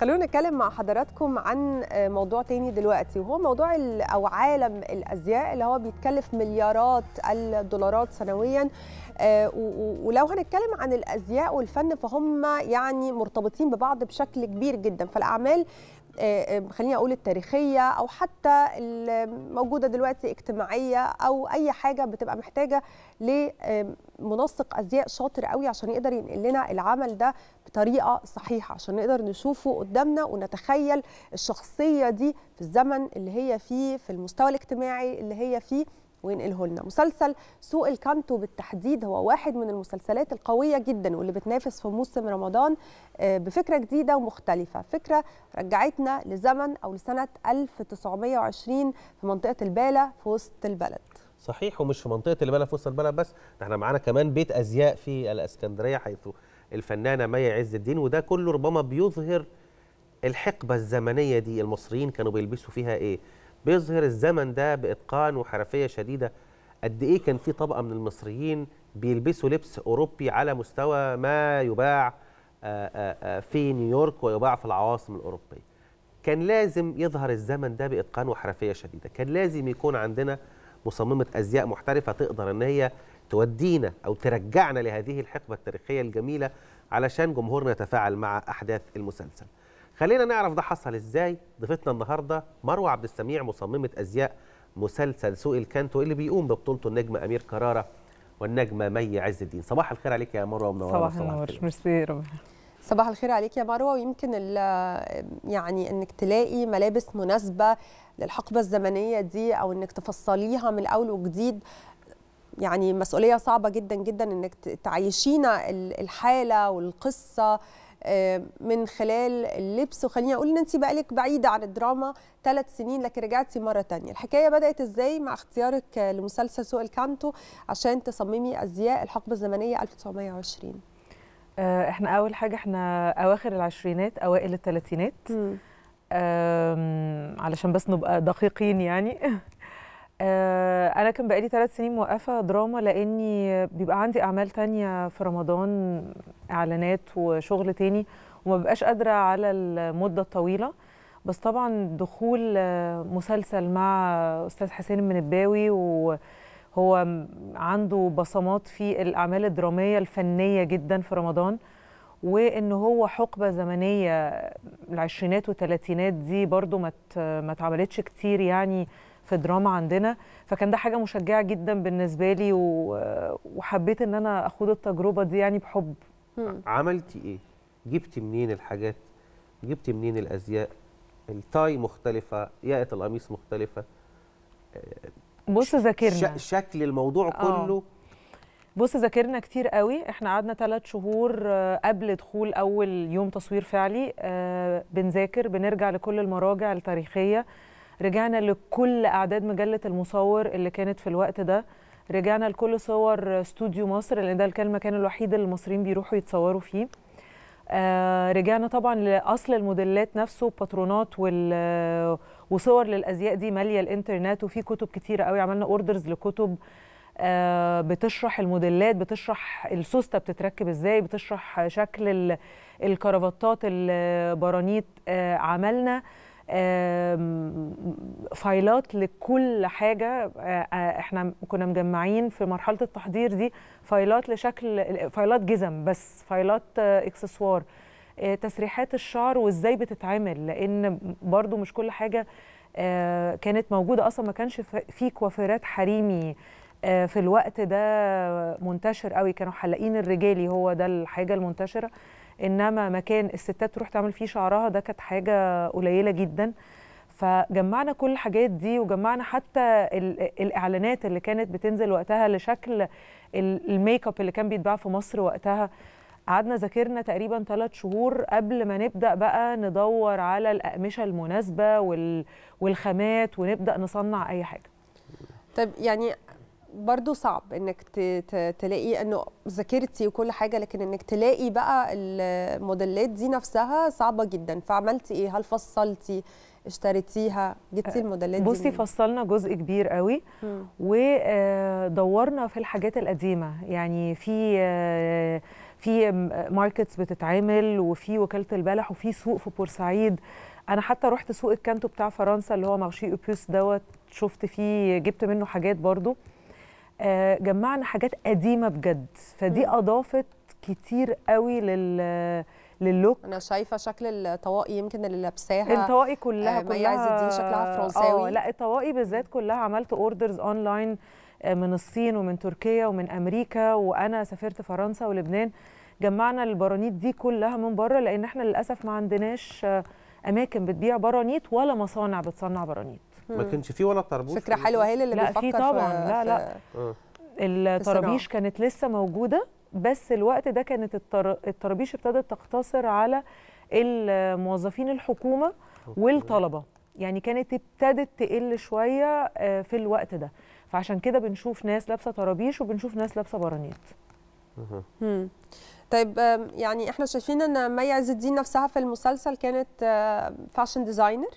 خلونا نتكلم مع حضراتكم عن موضوع تاني دلوقتي وهو موضوع او عالم الازياء اللي هو بيتكلف مليارات الدولارات سنويا آه، ولو هنتكلم عن الازياء والفن فهم يعني مرتبطين ببعض بشكل كبير جدا فالاعمال آه، آه، خليني اقول التاريخيه او حتى الموجوده دلوقتي اجتماعيه او اي حاجه بتبقى محتاجه لمنسق ازياء شاطر قوي عشان يقدر ينقل لنا العمل ده بطريقه صحيحه عشان نقدر نشوفه قدامنا ونتخيل الشخصيه دي في الزمن اللي هي فيه في المستوى الاجتماعي اللي هي فيه وينقله لنا مسلسل سوق الكانتو بالتحديد هو واحد من المسلسلات القويه جدا واللي بتنافس في موسم رمضان آه، بفكره جديده ومختلفه فكره رجعتنا لزمن او لسنه 1920 في منطقه الباله في وسط البلد صحيح ومش في منطقه البلد في وسط البلد بس احنا معانا كمان بيت ازياء في الاسكندريه حيث الفنانه مي عز الدين وده كله ربما بيظهر الحقبه الزمنيه دي المصريين كانوا بيلبسوا فيها ايه بيظهر الزمن ده باتقان وحرفيه شديده قد ايه كان في طبقه من المصريين بيلبسوا لبس اوروبي على مستوى ما يباع آه، آه، آه، في نيويورك ويباع في العواصم الاوروبيه كان لازم يظهر الزمن ده باتقان وحرفيه شديده كان لازم يكون عندنا مصممه ازياء محترفه تقدر ان هي تودينا أو ترجعنا لهذه الحقبة التاريخية الجميلة علشان جمهورنا يتفاعل مع أحداث المسلسل خلينا نعرف ده حصل إزاي ضيفتنا النهاردة مروة عبد السميع مصممة أزياء مسلسل سوء الكانتو اللي بيقوم ببطولته النجم أمير كرارة والنجمة مي عز الدين صباح الخير عليك يا مروة ومنورة صباح النور ميرسي ربنا صباح الخير عليك يا مروه ويمكن يعني انك تلاقي ملابس مناسبه للحقبه الزمنيه دي او انك تفصليها من اول وجديد يعني مسؤوليه صعبه جدا جدا انك تعيشينا الحاله والقصه من خلال اللبس وخليني اقول ان انت بقالك بعيده عن الدراما ثلاث سنين لكن رجعتي مره تانية الحكايه بدات ازاي مع اختيارك لمسلسل سوق الكانتو عشان تصممي ازياء الحقبه الزمنيه 1920 آه، احنا اول حاجه احنا اواخر العشرينات اوائل الثلاثينات علشان بس نبقى دقيقين يعني آه، انا كان بقالي ثلاث سنين موقفه دراما لاني بيبقى عندي اعمال تانية في رمضان اعلانات وشغل تاني وما ببقاش قادره على المده الطويله بس طبعا دخول آه، مسلسل مع استاذ حسين المنباوي وهو عنده بصمات في الاعمال الدراميه الفنيه جدا في رمضان وان هو حقبه زمنيه العشرينات والثلاثينات دي برضو ما ما اتعملتش كتير يعني في دراما عندنا فكان ده حاجه مشجعه جدا بالنسبه لي وحبيت ان انا اخوض التجربه دي يعني بحب عملتي ايه جبتي منين الحاجات جبتي منين الازياء التاي مختلفه ياقه القميص مختلفه آه، بص ذاكرنا شكل الموضوع أوه. كله بص ذاكرنا كتير قوي احنا قعدنا ثلاث شهور آه، قبل دخول اول يوم تصوير فعلي آه، بنذاكر بنرجع لكل المراجع التاريخيه رجعنا لكل اعداد مجله المصور اللي كانت في الوقت ده رجعنا لكل صور استوديو مصر لان ده كان المكان الوحيد اللي المصريين بيروحوا يتصوروا فيه آه رجعنا طبعا لاصل الموديلات نفسه باترونات وال وصور للازياء دي ماليه الانترنت وفي كتب كتيره قوي عملنا اوردرز لكتب آه بتشرح الموديلات بتشرح السوسته بتتركب ازاي بتشرح شكل الكرافتات البرانيت آه عملنا فايلات لكل حاجه آه، آه، احنا كنا مجمعين في مرحله التحضير دي فايلات لشكل فايلات جزم بس فايلات آه، اكسسوار تسريحات الشعر وازاي بتتعمل لان برضو مش كل حاجه كانت موجوده اصلا ما كانش في كوافيرات حريمي في الوقت ده منتشر قوي كانوا حلاقين الرجالي هو ده الحاجه المنتشره انما مكان الستات تروح تعمل فيه شعرها ده كانت حاجه قليله جدا فجمعنا كل الحاجات دي وجمعنا حتى الاعلانات اللي كانت بتنزل وقتها لشكل الميك اب اللي كان بيتباع في مصر وقتها قعدنا ذاكرنا تقريبا ثلاث شهور قبل ما نبدا بقى ندور على الاقمشه المناسبه والخامات ونبدا نصنع اي حاجه طب يعني برضو صعب انك تلاقي انه ذاكرتي وكل حاجه لكن انك تلاقي بقى الموديلات دي نفسها صعبه جدا فعملتي ايه هل فصلتي اشتريتيها جبتي أه، الموديلات دي بصي فصلنا جزء كبير قوي ودورنا آه، في الحاجات القديمه يعني في آه، في ماركتس بتتعمل وفي وكاله البلح وفي سوق في بورسعيد انا حتى رحت سوق الكانتو بتاع فرنسا اللي هو مغشي اوبوس دوت شفت فيه جبت منه حاجات برضو آه، جمعنا حاجات قديمه بجد فدي اضافت كتير قوي لل للوك انا شايفه شكل الطواقي يمكن اللي لابساها الطواقي كلها آه كلها عايز الدين شكلها فرنساوي اه لا الطواقي بالذات كلها عملت اوردرز اونلاين آه، من الصين ومن تركيا ومن امريكا وانا سافرت فرنسا ولبنان جمعنا البرانيت دي كلها من بره لان احنا للاسف ما عندناش آه، اماكن بتبيع برانيت ولا مصانع بتصنع برانيت ما كانش فيه ولا طربوش فكره حلوه هي اللي لا في طبعا ف... لا لا آه. الطرابيش كانت لسه موجوده بس الوقت ده كانت الطرابيش ابتدت تقتصر على الموظفين الحكومه والطلبه يعني كانت ابتدت تقل شويه آه، في الوقت ده فعشان كده بنشوف ناس لابسه طرابيش وبنشوف ناس لابسه برانيت طيب يعني احنا شايفين ان مي عز الدين نفسها في المسلسل كانت فاشن آه، ديزاينر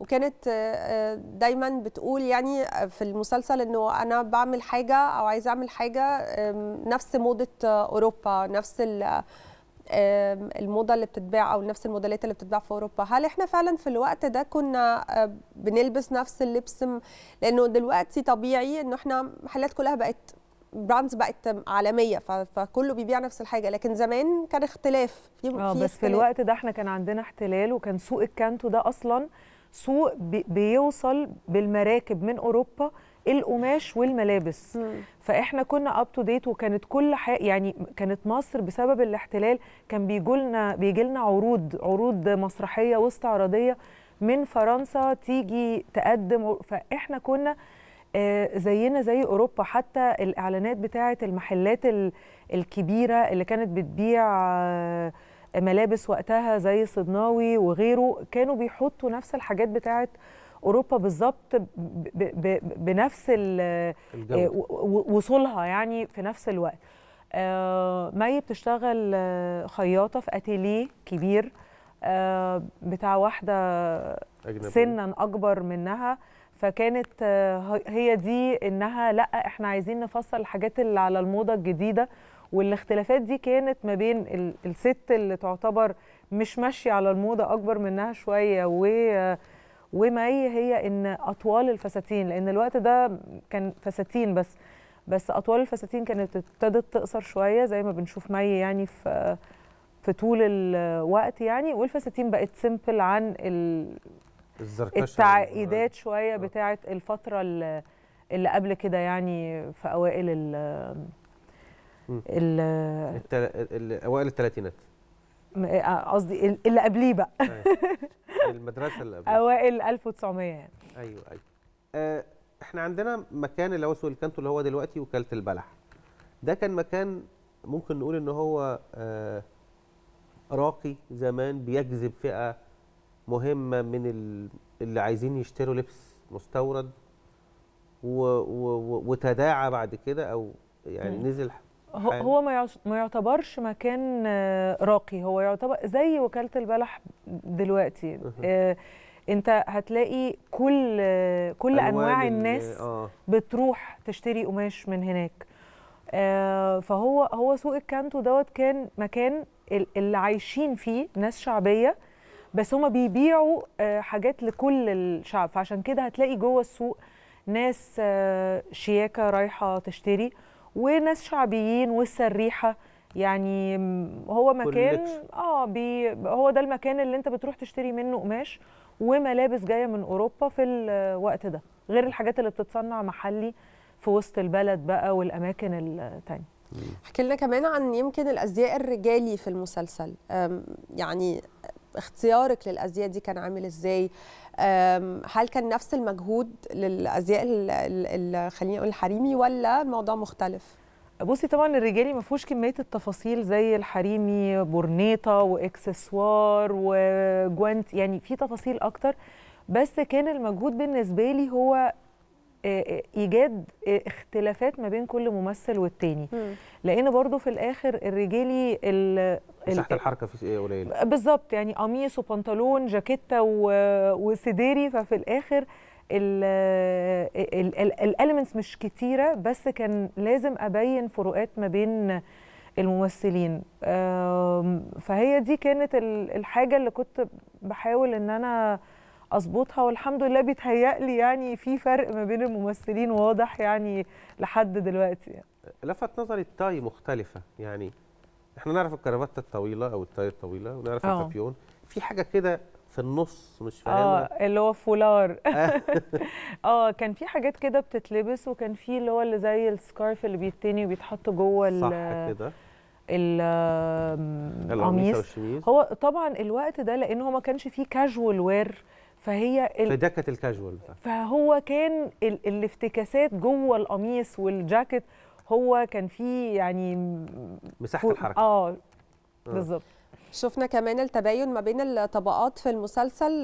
وكانت آه، آه، دايما بتقول يعني آه، في المسلسل انه انا بعمل حاجه او عايزه اعمل حاجه نفس موضه اوروبا نفس الموضه اللي بتتباع او نفس الموديلات اللي بتتباع في اوروبا هل احنا فعلا في الوقت ده كنا بنلبس نفس اللبس لانه دلوقتي طبيعي انه احنا محلات كلها بقت براندز بقت عالميه فكله بيبيع نفس الحاجه لكن زمان كان اختلاف في اه بس في الوقت ده احنا كان عندنا احتلال وكان سوق الكانتو ده اصلا سوق بيوصل بالمراكب من اوروبا القماش والملابس مم. فاحنا كنا اب تو ديت وكانت كل حاجه يعني كانت مصر بسبب الاحتلال كان بيجي لنا بيجي لنا عروض عروض مسرحيه واستعراضيه من فرنسا تيجي تقدم فاحنا كنا آه، زينا زي اوروبا حتى الاعلانات بتاعه المحلات الكبيره اللي كانت بتبيع آه، ملابس وقتها زي صدناوي وغيره كانوا بيحطوا نفس الحاجات بتاعه اوروبا بالظبط بنفس وصولها يعني في نفس الوقت آه، مي بتشتغل آه، خياطه في اتيليه كبير آه، بتاع واحده سنا اكبر منها فكانت هي دي انها لا احنا عايزين نفصل الحاجات اللي على الموضه الجديده والاختلافات دي كانت ما بين الست اللي تعتبر مش ماشيه على الموضه اكبر منها شويه و ومي هي ان اطوال الفساتين لان الوقت ده كان فساتين بس بس اطوال الفساتين كانت ابتدت تقصر شويه زي ما بنشوف مي يعني في في طول الوقت يعني والفساتين بقت سيمبل عن التعقيدات شويه بتاعه الفتره اللي قبل كده يعني في اوائل ال اوائل الثلاثينات آه، قصدي اللي قبليه بقى أيوة. المدرسه اللي قبليه اوائل 1900 يعني ايوه ايوه آه احنا عندنا مكان اللي هو سوق الكانتو اللي هو دلوقتي وكاله البلح ده كان مكان ممكن نقول ان هو آه راقي زمان بيجذب فئه مهمه من اللي عايزين يشتروا لبس مستورد و و وتداعى بعد كده او يعني نزل هو ما يعتبرش مكان آه، راقي هو يعتبر زي وكاله البلح دلوقتي آه، انت هتلاقي كل آه، كل انواع الناس بتروح تشتري قماش من هناك فهو هو سوق الكانتو دوت كان مكان اللي عايشين فيه ناس شعبيه بس هما بيبيعوا حاجات لكل الشعب فعشان كده هتلاقي جوه السوق ناس شياكه رايحه تشتري وناس شعبيين والسريحه يعني هو مكان اه بي هو ده المكان اللي انت بتروح تشتري منه قماش وملابس جايه من اوروبا في الوقت ده غير الحاجات اللي بتتصنع محلي في وسط البلد بقى والاماكن الثانيه احكي لنا كمان عن يمكن الازياء الرجالي في المسلسل يعني اختيارك للازياء دي كان عامل ازاي هل كان نفس المجهود للازياء خليني اقول الحريمي ولا الموضوع مختلف؟ بصي طبعا الرجالي ما فيهوش كميه التفاصيل زي الحريمي برنيطه واكسسوار وجوانت يعني في تفاصيل اكتر بس كان المجهود بالنسبه لي هو آه، آه، ايجاد آه، اختلافات ما بين كل ممثل والتاني لان برضو في الاخر الرجالي مساحه الحركه في قليله بالظبط يعني قميص وبنطلون جاكيته وسديري ففي الاخر الاليمنتس مش كتيره بس كان لازم ابين فروقات ما بين الممثلين فهي دي كانت الحاجه اللي كنت بحاول ان انا اظبطها والحمد لله بيتهيألي يعني في فرق ما بين الممثلين واضح يعني لحد دلوقتي يعني. لفت نظري التاي مختلفه يعني احنا نعرف الكرافته الطويله او التاي الطويله ونعرف آه. الكابيون في حاجه كده في النص مش فاهمه اه اللي هو فولار آه. اه كان في حاجات كده بتتلبس وكان في اللي هو اللي زي السكارف اللي بيتني وبيتحط جوه صح كده القميص هو طبعا الوقت ده لان هو ما كانش فيه كاجوال وير فهي ال... فده كانت الكاجوال فهو كان ال... الافتكاسات جوه القميص والجاكيت هو كان فيه يعني مساحه الحركه اه, آه. بالظبط شفنا كمان التباين ما بين الطبقات في المسلسل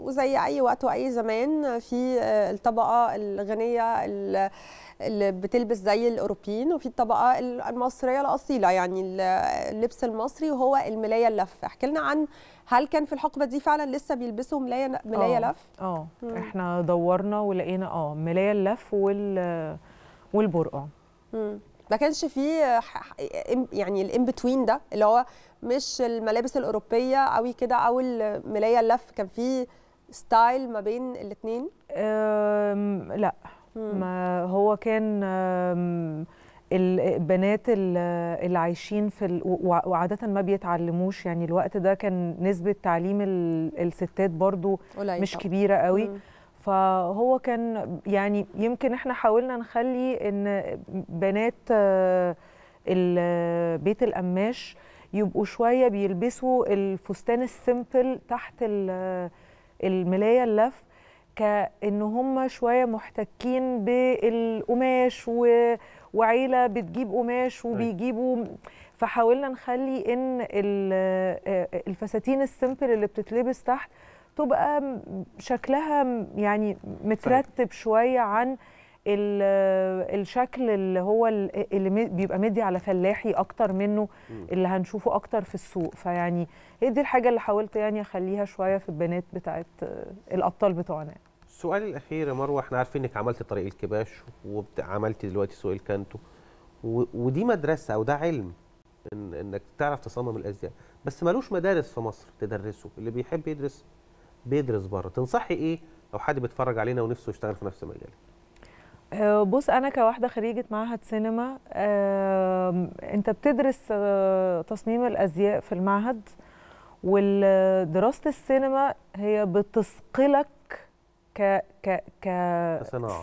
وزي اي وقت واي زمان في آه، الطبقه الغنيه اللي بتلبس زي الاوروبيين وفي الطبقه المصريه الاصيله يعني اللبس المصري وهو الملايه اللف احكي لنا عن هل كان في الحقبه دي فعلا لسه بيلبسوا ملايه ملايه آه، لف اه احنا دورنا ولقينا اه ملايه اللف وال والبرقع ما كانش فيه يعني الان بتوين ده اللي هو مش الملابس الاوروبيه قوي كده او الملايه اللف كان فيه ستايل ما بين الاثنين لا ما هو كان البنات اللي عايشين في وعادة ما بيتعلموش يعني الوقت ده كان نسبة تعليم الستات برضو مش كبيرة قوي مم. فهو كان يعني يمكن احنا حاولنا نخلي ان بنات آه، آه، بيت القماش يبقوا شويه بيلبسوا الفستان السيمبل تحت آه، الملايه اللف كان هم شويه محتكين بالقماش وعيله بتجيب قماش أيوة. وبيجيبوا فحاولنا نخلي ان الفساتين السيمبل اللي بتتلبس تحت تبقى شكلها يعني مترتب طيب. شويه عن الشكل اللي هو اللي بيبقى مدي على فلاحي اكتر منه اللي هنشوفه اكتر في السوق فيعني هي دي الحاجه اللي حاولت يعني اخليها شويه في البنات بتاعت الابطال بتوعنا السؤال الاخير يا مروه احنا عارفين انك عملت طريق الكباش وعملتي دلوقتي سوق الكانتو ودي مدرسه او ده علم إن انك تعرف تصمم الازياء بس ملوش مدارس في مصر تدرسه اللي بيحب يدرس بيدرس بره تنصحي ايه لو حد بيتفرج علينا ونفسه يشتغل في نفس مجالك آه، بص انا كواحده خريجه معهد سينما انت بتدرس آه، تصميم الازياء في المعهد ودراسه السينما هي بتثقلك ك ك ك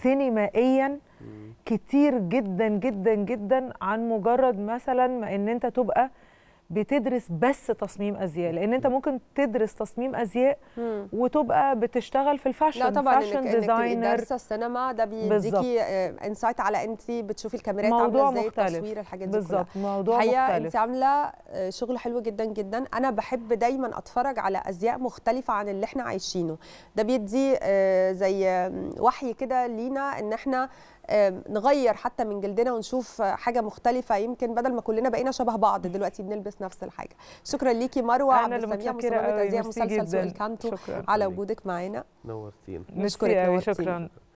سينمائيا كتير جدا جدا جدا عن مجرد مثلا ما ان انت تبقى بتدرس بس تصميم ازياء لان انت ممكن تدرس تصميم ازياء وتبقى بتشتغل في الفاشن لا طبعا فاشن إنك ديزاينر إنك السينما ده بيديكي انسايت آه، على انت بتشوفي الكاميرات عامله ازاي التصوير الحاجات دي بالظبط موضوع مختلف انت عامله آه، شغل حلو جدا جدا انا بحب دايما اتفرج على ازياء مختلفه عن اللي احنا عايشينه ده بيدي آه، زي وحي كده لينا ان احنا نغير حتى من جلدنا ونشوف حاجه مختلفه يمكن بدل ما كلنا بقينا شبه بعض دلوقتي بنلبس نفس الحاجه شكرا ليكي مروه عبد السميع مصممه تذيع مسلسل سوق الكانتو على وجودك معانا نورتينا نشكرك نورتينا شكرا